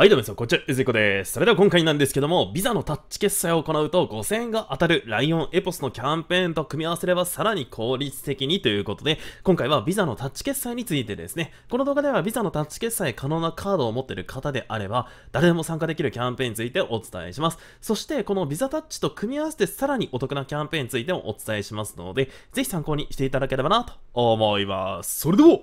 はい、どうも皆さん、こんにちは、ゆずいこです。それでは今回なんですけども、ビザのタッチ決済を行うと5000円が当たるライオンエポスのキャンペーンと組み合わせればさらに効率的にということで、今回はビザのタッチ決済についてですね、この動画ではビザのタッチ決済可能なカードを持っている方であれば、誰でも参加できるキャンペーンについてお伝えします。そして、このビザタッチと組み合わせてさらにお得なキャンペーンについてもお伝えしますので、ぜひ参考にしていただければなと思います。それでは、行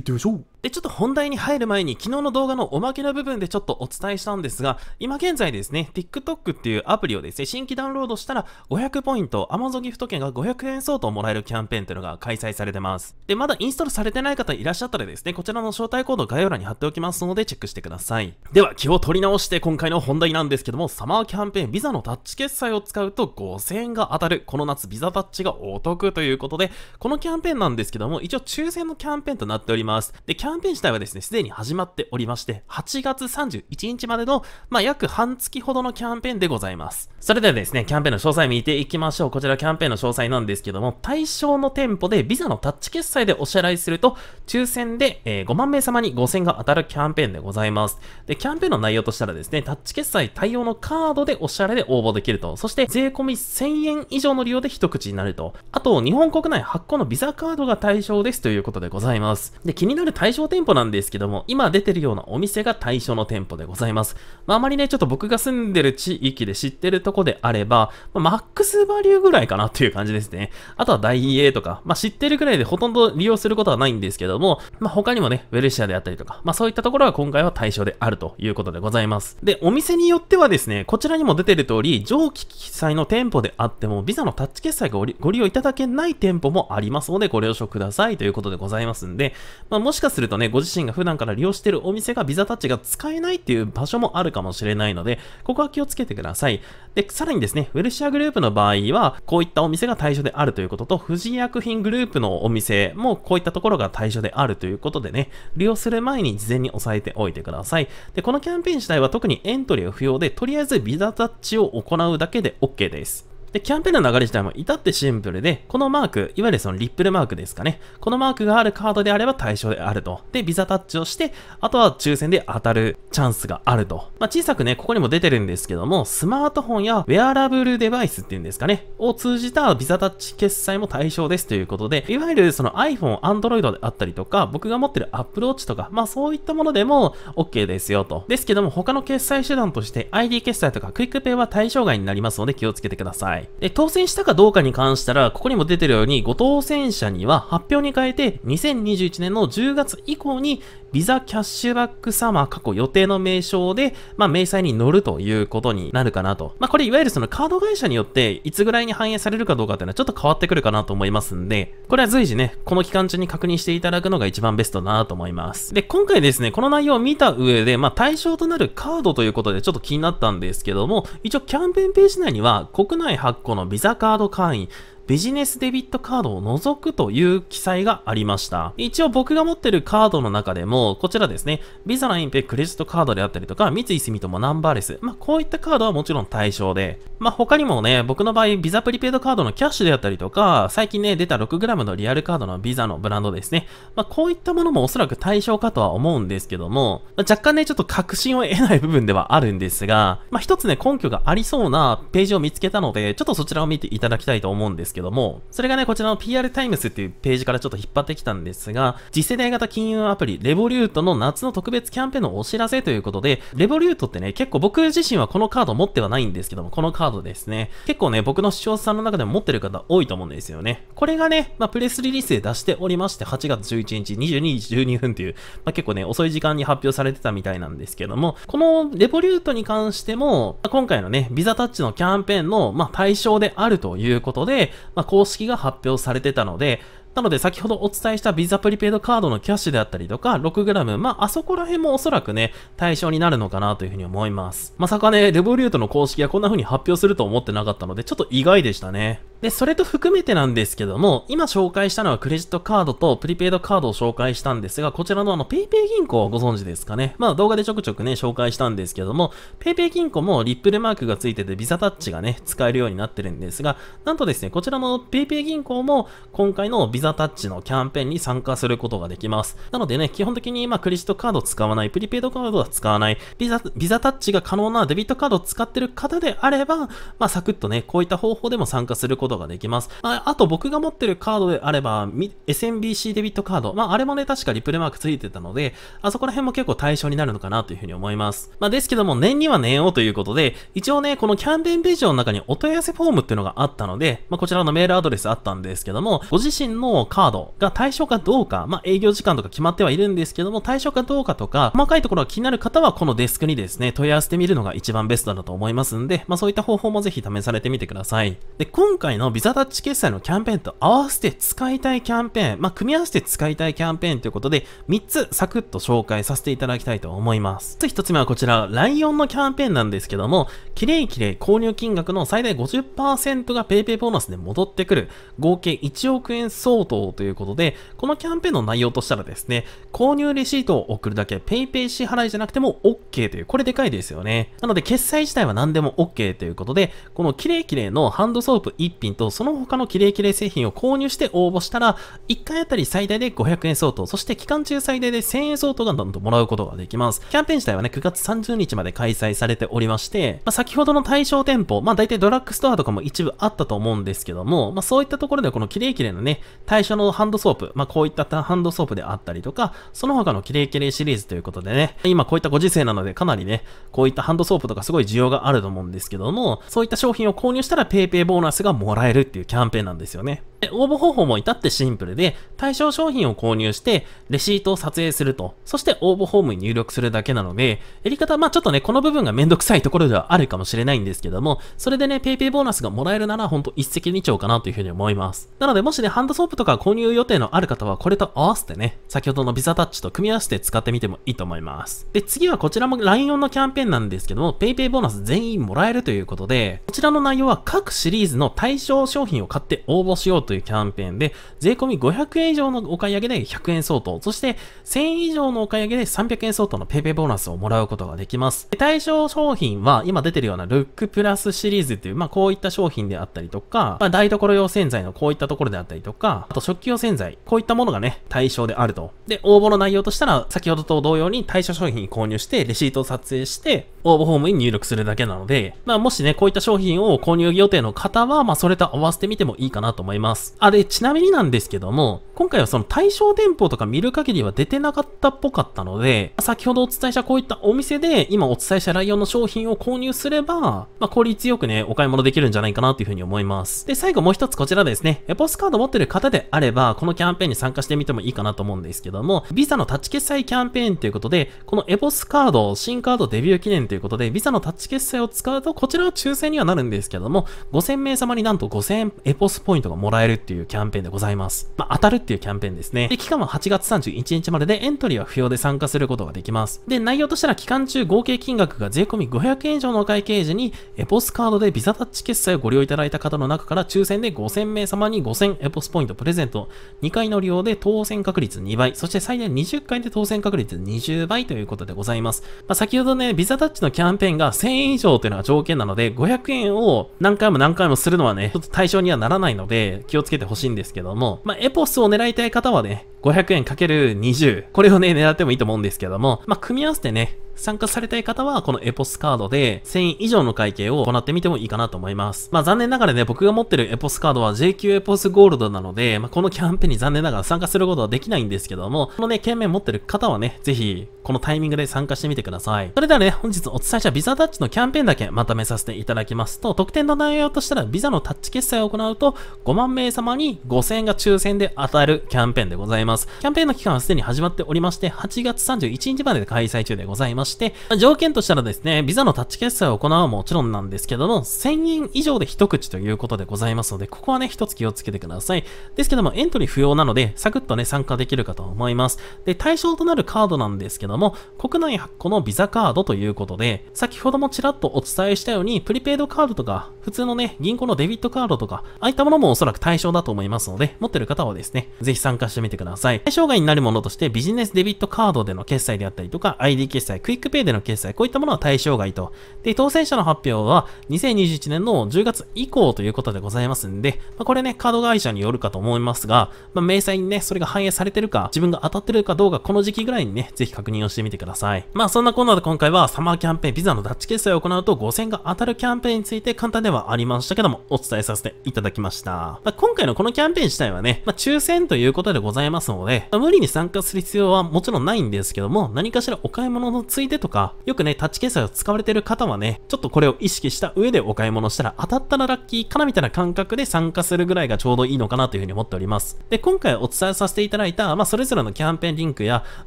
ってみましょうで、ちょっと本題に入る前に、昨日の動画のおまけの部分でちょっとお伝えしたんですが、今現在ですね、TikTok っていうアプリをですね、新規ダウンロードしたら、500ポイント、Amazon ギフト券が500円相当もらえるキャンペーンというのが開催されてます。で、まだインストールされてない方いらっしゃったらですね、こちらの招待コード概要欄に貼っておきますので、チェックしてください。では、気を取り直して、今回の本題なんですけども、サマーキャンペーン、ビザのタッチ決済を使うと5000円が当たる、この夏ビザタッチがお得ということで、このキャンペーンなんですけども、一応抽選のキャンペーンとなっております。で、キャンャンペーン自体はですね、すでに始まっておりまして、8月31日までの、まあ、約半月ほどのキャンペーンでございます。それではですね、キャンペーンの詳細見ていきましょう。こちらキャンペーンの詳細なんですけども、対象の店舗でビザのタッチ決済でお支払いすると、抽選で、えー、5万名様に5000が当たるキャンペーンでございます。で、キャンペーンの内容としたらですね、タッチ決済対応のカードでお支払いで応募できると、そして税込み1000円以上の利用で一口になると、あと、日本国内発行のビザカードが対象ですということでございます。で、気になる対象小店舗なんですけども、今出てるようなお店が対象の店舗でございます。まあ、あまりね、ちょっと僕が住んでる地域で知ってるとこであれば、まあ、マックスバリューぐらいかなっていう感じですね。あとはダイエーとか、まあ、知ってるぐらいでほとんど利用することはないんですけども、まあ、他にもね、ウェルシアであったりとか、まあ、そういったところは今回は対象であるということでございます。で、お店によってはですね、こちらにも出てる通り、上記記載の店舗であっても、ビザのタッチ決済がご利用いただけない店舗もありますので、ご了承くださいということでございますんで、まあ、もしかするととね、ご自身が普段から利用してるお店がビザタッチが使えないっていう場所もあるかもしれないので、ここは気をつけてください。で、さらにですね、ウェルシアグループの場合は、こういったお店が対象であるということと、富士薬品グループのお店もこういったところが対象であるということでね、利用する前に事前に押さえておいてください。で、このキャンペーン自体は特にエントリーは不要で、とりあえずビザタッチを行うだけで OK です。で、キャンペーンの流れ自体も至ってシンプルで、このマーク、いわゆるそのリップルマークですかね。このマークがあるカードであれば対象であると。で、ビザタッチをして、あとは抽選で当たるチャンスがあると。まあ、小さくね、ここにも出てるんですけども、スマートフォンやウェアラブルデバイスっていうんですかね、を通じたビザタッチ決済も対象ですということで、いわゆるその iPhone、Android であったりとか、僕が持ってる Apple Watch とか、まあそういったものでも OK ですよと。ですけども、他の決済手段として ID 決済とかクイックペイは対象外になりますので気をつけてください。い。で、当選したかどうかに関したら、ここにも出てるように、ご当選者には発表に変えて、2021年の10月以降に、ビザキャッシュバックサマー過去予定の名称で、まあ、明細に乗るということになるかなと。まあ、これいわゆるそのカード会社によって、いつぐらいに反映されるかどうかっていうのはちょっと変わってくるかなと思いますんで、これは随時ね、この期間中に確認していただくのが一番ベストだなと思います。で、今回ですね、この内容を見た上で、まあ、対象となるカードということでちょっと気になったんですけども、一応キャンペーンページ内には、国内発行のビザカード会員、ビジネスデビットカードを除くという記載がありました。一応僕が持ってるカードの中でも、こちらですね、ビザのインペクレジットカードであったりとか、三井住友ナンバーレス、まあこういったカードはもちろん対象で、まあ他にもね、僕の場合、ビザプリペイドカードのキャッシュであったりとか、最近ね、出た 6g のリアルカードのビザのブランドですね。まあこういったものもおそらく対象かとは思うんですけども、まあ、若干ね、ちょっと確信を得ない部分ではあるんですが、まあ一つね、根拠がありそうなページを見つけたので、ちょっとそちらを見ていただきたいと思うんですけどけども、それがね、こちらの PR タイムスっていうページからちょっと引っ張ってきたんですが、次世代型金融アプリ、レボリュートの夏の特別キャンペーンのお知らせということで、レボリュートってね、結構僕自身はこのカード持ってはないんですけども、このカードですね、結構ね、僕の視聴者さんの中でも持ってる方多いと思うんですよね。これがね、まあ、プレスリリースで出しておりまして、8月11日22時12分という、まあ、結構ね、遅い時間に発表されてたみたいなんですけども、このレボリュートに関しても、まあ、今回のね、ビザタッチのキャンペーンの、まあ、対象であるということで、まあ、公式が発表されてたので、なので先ほどお伝えしたビザプリペイドカードのキャッシュであったりとか、6g、まあ、あそこら辺もおそらくね、対象になるのかなというふうに思います。まさかね、レボリュートの公式がこんな風に発表すると思ってなかったので、ちょっと意外でしたね。で、それと含めてなんですけども、今紹介したのはクレジットカードとプリペイドカードを紹介したんですが、こちらのあのペイペイ銀行をご存知ですかね。まあ動画でちょくちょくね、紹介したんですけども、ペイペイ銀行もリップルマークがついててビザタッチがね、使えるようになってるんですが、なんとですね、こちらのペイペイ銀行も今回のビザザタッチのキャンペーンに参加することができます。なのでね、基本的にまあクレジットカード使わない、プリペイドカードは使わない、ビザ、ビザタッチが可能なデビットカードを使ってる方であれば、まあサクッとね、こういった方法でも参加することができます。まあ、あと僕が持ってるカードであれば、SMBC デビットカード、まああれもね、確かリプレマークついてたので、あそこら辺も結構対象になるのかなというふうに思います。まあですけども、年には年をということで、一応ね、このキャンペーンページの中にお問い合わせフォームっていうのがあったので、まあこちらのメールアドレスあったんですけども、ご自身ののカードが対象かどうか、まあ、営業時間とか決まってはいるんですけども、対象かどうかとか、細かいところが気になる方は、このデスクにですね、問い合わせてみるのが一番ベストだと思いますんで、まあ、そういった方法もぜひ試されてみてください。で、今回のビザタッチ決済のキャンペーンと合わせて使いたいキャンペーン、まあ、組み合わせて使いたいキャンペーンということで、3つサクッと紹介させていただきたいと思います。1つ目はこちら、ライオンのキャンペーンなんですけども、キレイキレイ購入金額の最大50%が PayPay ボーナスで戻ってくる、合計1億円相等々ということで、このキャンペーンの内容としたらですね、購入レシートを送るだけ PayPay 支払いじゃなくても OK という、これでかいですよね。なので決済自体は何でも OK ということで、このキレイキレイのハンドソープ1品とその他のキレイキレイ製品を購入して応募したら、1回あたり最大で500円相当、そして期間中最大で1000円相当がなんともらうことができます。キャンペーン自体はね、9月30日まで開催されておりまして、まあ、先ほどの対象店舗、まあ大体ドラッグストアとかも一部あったと思うんですけども、まあそういったところでこのキレイキレイのね、対象のハンドソープ、まあ、こういったハンドソープであったりとか、その他のキレイキレイシリーズということでね、今こういったご時世なのでかなりね、こういったハンドソープとかすごい需要があると思うんですけども、そういった商品を購入したら PayPay ボーナスがもらえるっていうキャンペーンなんですよね。で応募方法も至ってシンプルで、対象商品を購入して、レシートを撮影すると、そして応募フォームに入力するだけなので、やり方、まあちょっとね、この部分がめんどくさいところではあるかもしれないんですけども、それでね、PayPay ボーナスがもらえるなら、ほんと一石二鳥かなというふうに思います。なので、もしね、ハンドソープととか購入予定のある方はこれと合わせてね、先ほどのビザタッチと組み合わせて使ってみてもいいと思います。で、次はこちらも l i n e のキャンペーンなんですけども、PayPay ボーナス全員もらえるということで、こちらの内容は各シリーズの対象商品を買って応募しようというキャンペーンで、税込500円以上のお買い上げで100円相当、そして1000円以上のお買い上げで300円相当の PayPay ボーナスをもらうことができます。対象商品は今出てるようなルックプラスシリーズっていう、まあこういった商品であったりとか、まあ台所用洗剤のこういったところであったりとか、あと食器用洗剤、こういったものがね、対象であると。で、応募の内容としたら、先ほどと同様に対象商品購入して、レシートを撮影して、応募フォームに入力するだけなので、まあもしね、こういった商品を購入予定の方は、まあそれと合わせてみてもいいかなと思います。あ、で、ちなみになんですけども、今回はその対象店舗とか見る限りは出てなかったっぽかったので、先ほどお伝えしたこういったお店で、今お伝えしたライオンの商品を購入すれば、まあ効率よくね、お買い物できるんじゃないかなというふうに思います。で、最後もう一つこちらですね、エポスカード持ってる方であれば、このキャンペーンに参加してみてもいいかなと思うんですけども、visa のタッチ決済キャンペーンということで、このエポスカード、新カードデビュー記念ということで、visa のタッチ決済を使うと、こちらは抽選にはなるんですけども、5000名様になんと5000エポスポイントがもらえるっていうキャンペーンでございます。まあ、当たるっていうキャンペーンですね。で、期間は8月31日まででエントリーは不要で参加することができます。で、内容としたら期間中合計金額が税込500円以上のお会計時に、エポスカードで visa タッチ決済をご利用いただいた方の中から抽選で5000名様に5000エポスポイントプレゼント、2回の利用で当選確率2倍、そして最大20回で当選確率20倍ということでございます。まあ、先ほどね、visa タッチのキャンペーンが1000円以上というのが条件なので、500円を何回も何回もするのはね、ちょっと対象にはならないので、気をつけてほしいんですけども、まあ、エポスを狙いたい方はね、500円かける2 0これをね、狙ってもいいと思うんですけども、まあ、組み合わせてね、参加されたい方は、このエポスカードで、1000円以上の会計を行ってみてもいいかなと思います。まあ残念ながらね、僕が持ってるエポスカードは JQ エポスゴールドなので、まあこのキャンペーンに残念ながら参加することはできないんですけども、このね、懸名持ってる方はね、ぜひ、このタイミングで参加してみてください。それではね、本日お伝えしたビザタッチのキャンペーンだけまとめさせていただきますと、特典の内容としたら、ビザのタッチ決済を行うと、5万名様に5000円が抽選で当たるキャンペーンでございます。ます。キャンペーンの期間はすでに始まっておりまして、8月31日まで開催中でございまして、条件としたらですね、ビザのタッチ決済を行うはもちろんなんですけども、1000円以上で一口ということでございますので、ここはね、一つ気をつけてください。ですけども、エントリー不要なので、サクッとね、参加できるかと思います。で、対象となるカードなんですけども、国内発行のビザカードということで、先ほどもちらっとお伝えしたように、プリペイドカードとか、普通のね、銀行のデビットカードとか、ああいったものもおそらく対象だと思いますので、持ってる方はですね、ぜひ参加してみてください。対象外になるものとして、ビジネスデビットカードでの決済であったりとか、ID 決済、クイックペイでの決済、こういったものは対象外と。で、当選者の発表は、2021年の10月以降ということでございますんで、まあ、これね、カード会社によるかと思いますが、まあ、明細にね、それが反映されてるか、自分が当たってるかどうか、この時期ぐらいにね、ぜひ確認をしてみてください。まあ、そんなこんなで今回は、サマーキャンペーン、ビザのダッチ決済を行うと5000が当たるキャンペーンについて簡単ではありましたけども、お伝えさせていただきました。まあ、今回のこのキャンペーン自体はね、まあ、抽選ということでございますので、まあ、無理に参加する必要はもちろんないんですけども、何かしらお買い物のついでとか、よくね、タッチ決済を使われてる方はね、ちょっとこれを意識した上でお買い物したら当たったらラッキーかなみたいな感覚で参加するぐらいがちょうどいいのかなというふうに思っております。で、今回お伝えさせていただいた、まあ、それぞれのキャンペーンリンクや、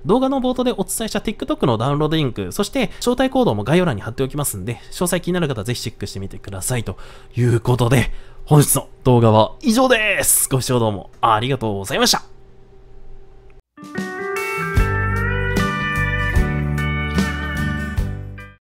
動画の冒頭でお伝えした TikTok のダウンロードリンク、そして招待コードも概要欄に貼っておきますんで、詳細気になる方はぜひチェックしてみてくださいとということで、本日の動画は以上です。ご視聴どうもありがとうございました。